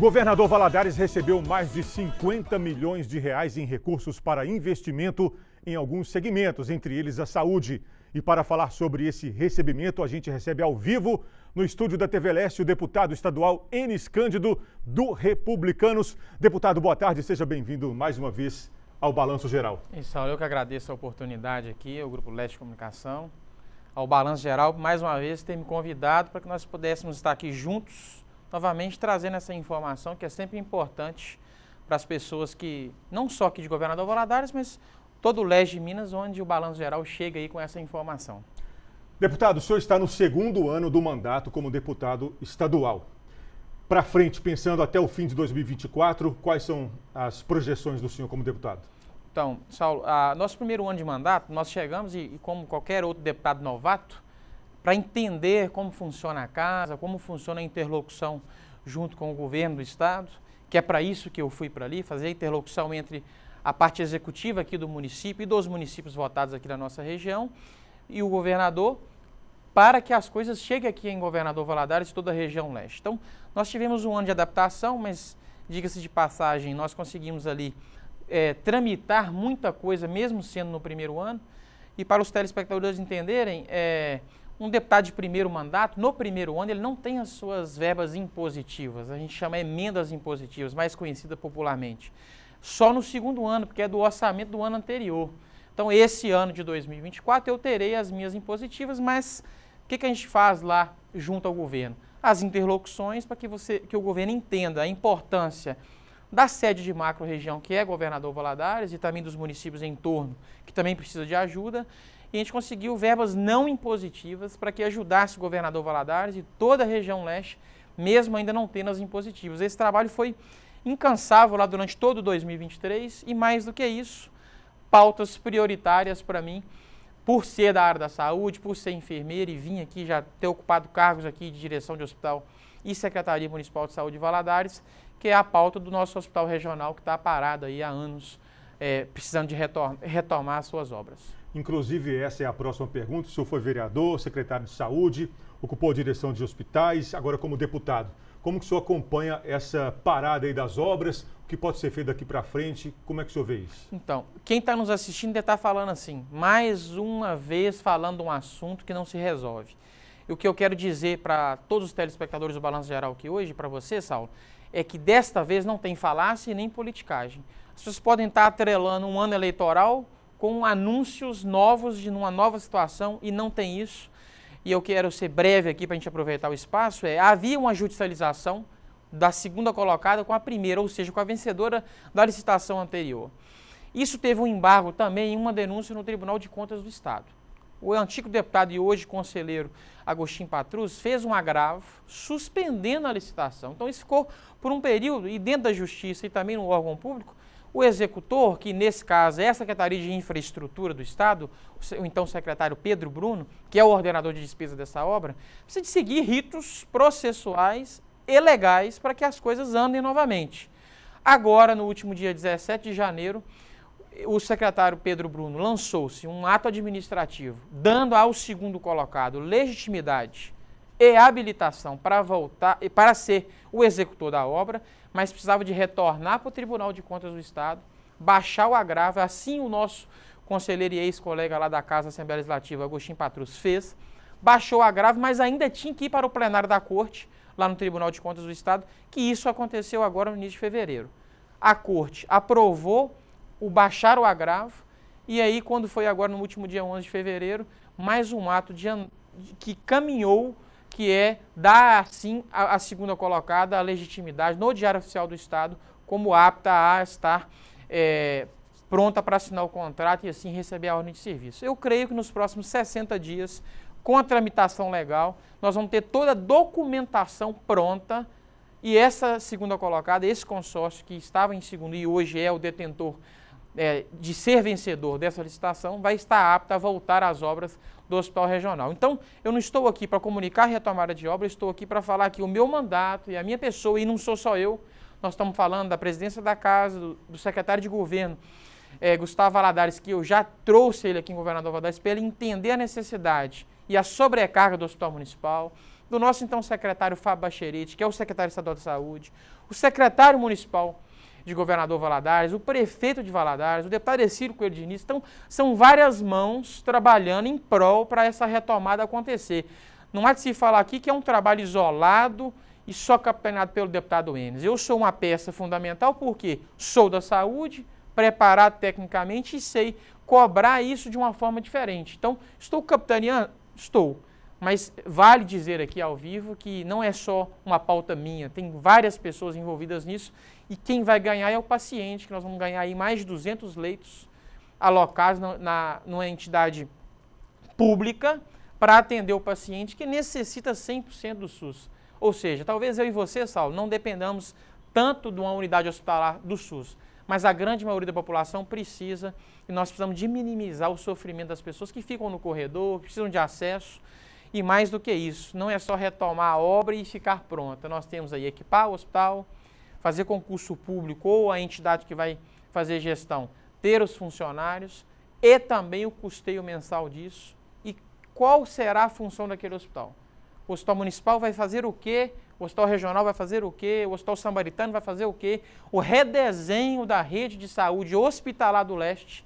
Governador Valadares recebeu mais de 50 milhões de reais em recursos para investimento em alguns segmentos, entre eles a saúde. E para falar sobre esse recebimento, a gente recebe ao vivo no estúdio da TV Leste o deputado estadual Enes Cândido, do Republicanos. Deputado, boa tarde, seja bem-vindo mais uma vez ao Balanço Geral. Isso, eu que agradeço a oportunidade aqui, ao Grupo Leste Comunicação, ao Balanço Geral, mais uma vez, ter me convidado para que nós pudéssemos estar aqui juntos novamente trazendo essa informação que é sempre importante para as pessoas que, não só aqui de Governador Valadares, mas todo o leste de Minas, onde o Balanço Geral chega aí com essa informação. Deputado, o senhor está no segundo ano do mandato como deputado estadual. Para frente, pensando até o fim de 2024, quais são as projeções do senhor como deputado? Então, Saulo, a, nosso primeiro ano de mandato, nós chegamos e, e como qualquer outro deputado novato, para entender como funciona a casa, como funciona a interlocução junto com o governo do estado, que é para isso que eu fui para ali, fazer a interlocução entre a parte executiva aqui do município e dos municípios votados aqui na nossa região e o governador para que as coisas cheguem aqui em Governador Valadares e toda a região leste. Então, nós tivemos um ano de adaptação, mas diga-se de passagem, nós conseguimos ali é, tramitar muita coisa, mesmo sendo no primeiro ano. E para os telespectadores entenderem, é, um deputado de primeiro mandato, no primeiro ano, ele não tem as suas verbas impositivas, a gente chama emendas impositivas, mais conhecida popularmente. Só no segundo ano, porque é do orçamento do ano anterior. Então, esse ano de 2024, eu terei as minhas impositivas, mas o que, que a gente faz lá junto ao governo? As interlocuções para que, você, que o governo entenda a importância da sede de macro região, que é governador Valadares, e também dos municípios em torno, que também precisa de ajuda, e a gente conseguiu verbas não impositivas para que ajudasse o governador Valadares e toda a região leste, mesmo ainda não tendo as impositivas. Esse trabalho foi incansável lá durante todo 2023 e mais do que isso, pautas prioritárias para mim, por ser da área da saúde, por ser enfermeira e vim aqui já ter ocupado cargos aqui de direção de hospital e Secretaria Municipal de Saúde de Valadares, que é a pauta do nosso hospital regional que está parado aí há anos, é, precisando de retomar, retomar suas obras. Inclusive, essa é a próxima pergunta. O senhor foi vereador, secretário de saúde, ocupou a direção de hospitais, agora como deputado. Como que o senhor acompanha essa parada aí das obras? O que pode ser feito daqui para frente? Como é que o senhor vê isso? Então, quem está nos assistindo deve estar tá falando assim, mais uma vez falando um assunto que não se resolve. E o que eu quero dizer para todos os telespectadores do Balanço Geral aqui hoje, para você, Saulo, é que desta vez não tem falácia e nem politicagem. As pessoas podem estar tá atrelando um ano eleitoral com anúncios novos de uma nova situação e não tem isso. E eu quero ser breve aqui para a gente aproveitar o espaço. É, havia uma judicialização da segunda colocada com a primeira, ou seja, com a vencedora da licitação anterior. Isso teve um embargo também em uma denúncia no Tribunal de Contas do Estado. O antigo deputado e hoje conselheiro Agostinho Patrus fez um agravo suspendendo a licitação. Então isso ficou por um período, e dentro da Justiça e também no órgão público, o executor, que nesse caso é a Secretaria de Infraestrutura do Estado, o então secretário Pedro Bruno, que é o ordenador de despesa dessa obra, precisa de seguir ritos processuais e legais para que as coisas andem novamente. Agora, no último dia 17 de janeiro, o secretário Pedro Bruno lançou-se um ato administrativo, dando ao segundo colocado legitimidade e habilitação para voltar e para ser o executor da obra, mas precisava de retornar para o Tribunal de Contas do Estado, baixar o agravo, assim o nosso conselheiro e ex-colega lá da Casa da Assembleia Legislativa, Agostinho Patrus, fez, baixou o agravo, mas ainda tinha que ir para o plenário da Corte, lá no Tribunal de Contas do Estado, que isso aconteceu agora no início de fevereiro. A Corte aprovou o baixar o agravo, e aí, quando foi agora no último dia 11 de fevereiro, mais um ato de, que caminhou que é dar assim a, a segunda colocada a legitimidade no Diário Oficial do Estado como apta a estar é, pronta para assinar o contrato e assim receber a ordem de serviço. Eu creio que nos próximos 60 dias, com a tramitação legal, nós vamos ter toda a documentação pronta e essa segunda colocada, esse consórcio que estava em segundo e hoje é o detentor é, de ser vencedor dessa licitação vai estar apta a voltar às obras do Hospital Regional. Então, eu não estou aqui para comunicar retomada de obra, estou aqui para falar que o meu mandato e a minha pessoa, e não sou só eu, nós estamos falando da presidência da Casa, do, secretário de Governo, é, Gustavo Valadares, que eu já trouxe ele aqui em Governador Valadares, para ele entender a necessidade e a sobrecarga do Hospital Municipal, do nosso então secretário Fábio Bacherete, que é o secretário estadual de saúde, o secretário municipal de governador Valadares, o prefeito de Valadares, o deputado Ciro Coelho de Início. Então, são várias mãos trabalhando em prol para essa retomada acontecer. Não há de se falar aqui que é um trabalho isolado e só capitaneado pelo deputado Enes. Eu sou uma peça fundamental porque sou da saúde, preparado tecnicamente e sei cobrar isso de uma forma diferente. Então, estou capitaneando? Estou mas vale dizer aqui ao vivo que não é só uma pauta minha, tem várias pessoas envolvidas nisso e quem vai ganhar é o paciente, que nós vamos ganhar aí mais de 200 leitos alocados na, na, numa entidade pública para atender o paciente que necessita 100% do SUS. Ou seja, talvez eu e você, Saulo, não dependamos tanto de uma unidade hospitalar do SUS, mas a grande maioria da população precisa e nós precisamos de minimizar o sofrimento das pessoas que ficam no corredor, precisam de acesso. E mais do que isso, não é só retomar a obra e ficar pronta. Nós temos aí equipar o hospital, fazer concurso público ou a entidade que vai fazer gestão ter os funcionários e também o custeio mensal disso e qual será a função daquele hospital. O hospital municipal vai fazer o quê? O hospital regional vai fazer o quê? O hospital sambaritano vai fazer o quê? O redesenho da rede de saúde hospitalar do leste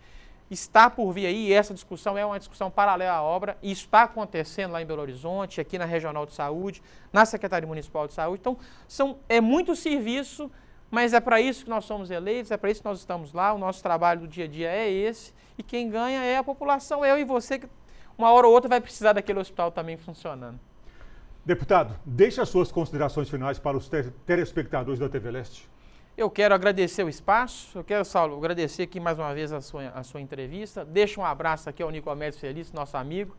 está por vir aí, essa discussão é uma discussão paralela à obra, e está acontecendo lá em Belo Horizonte, aqui na Regional de Saúde, na Secretaria Municipal de Saúde. Então, são, é muito serviço, mas é para isso que nós somos eleitos, é para isso que nós estamos lá, o nosso trabalho do dia a dia é esse, e quem ganha é a população, eu e você, que uma hora ou outra vai precisar daquele hospital também funcionando. Deputado, deixe as suas considerações finais para os telespectadores da TV Leste. Eu quero agradecer o espaço, eu quero, Saulo, agradecer aqui mais uma vez a sua, a sua entrevista. Deixa um abraço aqui ao Nicomédio Feliz, nosso amigo,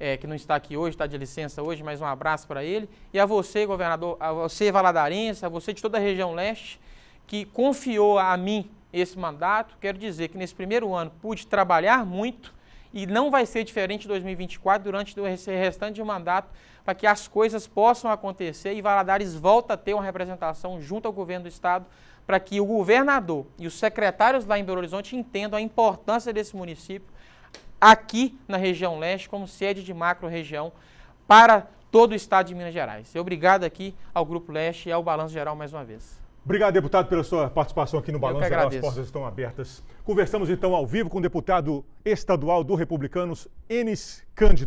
é, que não está aqui hoje, está de licença hoje, mas um abraço para ele. E a você, governador, a você, Valadarense, a você de toda a região leste, que confiou a mim esse mandato. Quero dizer que nesse primeiro ano pude trabalhar muito, e não vai ser diferente em 2024 durante o restante do mandato para que as coisas possam acontecer e Valadares volta a ter uma representação junto ao governo do estado para que o governador e os secretários lá em Belo Horizonte entendam a importância desse município aqui na região leste como sede de macro região para todo o estado de Minas Gerais. Eu obrigado aqui ao Grupo Leste e ao Balanço Geral mais uma vez. Obrigado, deputado, pela sua participação aqui no Balanço. As portas estão abertas. Conversamos então ao vivo com o deputado estadual do Republicanos, Enes Cândido.